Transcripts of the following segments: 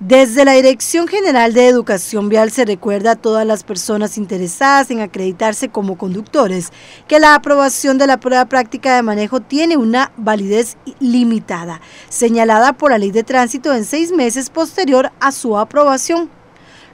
Desde la Dirección General de Educación Vial se recuerda a todas las personas interesadas en acreditarse como conductores que la aprobación de la prueba práctica de manejo tiene una validez limitada, señalada por la Ley de Tránsito en seis meses posterior a su aprobación.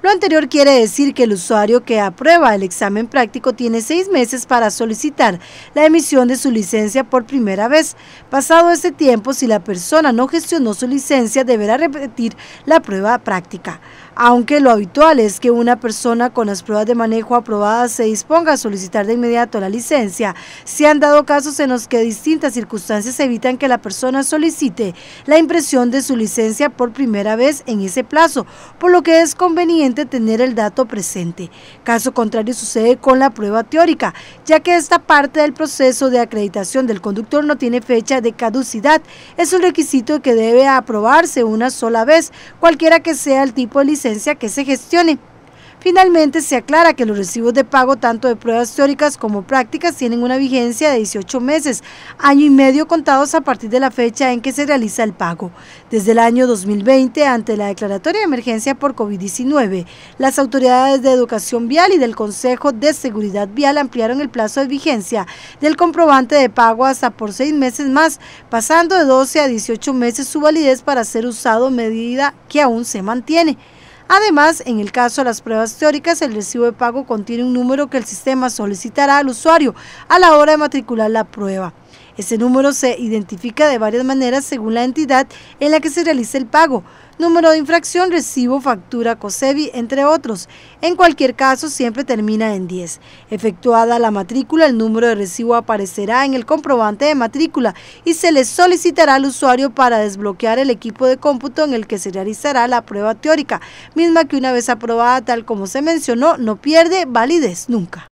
Lo anterior quiere decir que el usuario que aprueba el examen práctico tiene seis meses para solicitar la emisión de su licencia por primera vez. Pasado ese tiempo, si la persona no gestionó su licencia, deberá repetir la prueba práctica aunque lo habitual es que una persona con las pruebas de manejo aprobadas se disponga a solicitar de inmediato la licencia. Se han dado casos en los que distintas circunstancias evitan que la persona solicite la impresión de su licencia por primera vez en ese plazo, por lo que es conveniente tener el dato presente. Caso contrario sucede con la prueba teórica, ya que esta parte del proceso de acreditación del conductor no tiene fecha de caducidad. Es un requisito que debe aprobarse una sola vez, cualquiera que sea el tipo de que se gestione. Finalmente, se aclara que los recibos de pago tanto de pruebas teóricas como prácticas tienen una vigencia de 18 meses, año y medio contados a partir de la fecha en que se realiza el pago. Desde el año 2020, ante la declaratoria de emergencia por COVID-19, las autoridades de Educación Vial y del Consejo de Seguridad Vial ampliaron el plazo de vigencia del comprobante de pago hasta por seis meses más, pasando de 12 a 18 meses su validez para ser usado medida que aún se mantiene. Además, en el caso de las pruebas teóricas, el recibo de pago contiene un número que el sistema solicitará al usuario a la hora de matricular la prueba. Ese número se identifica de varias maneras según la entidad en la que se realiza el pago, número de infracción, recibo, factura, COSEBI, entre otros. En cualquier caso, siempre termina en 10. Efectuada la matrícula, el número de recibo aparecerá en el comprobante de matrícula y se le solicitará al usuario para desbloquear el equipo de cómputo en el que se realizará la prueba teórica, misma que una vez aprobada, tal como se mencionó, no pierde validez nunca.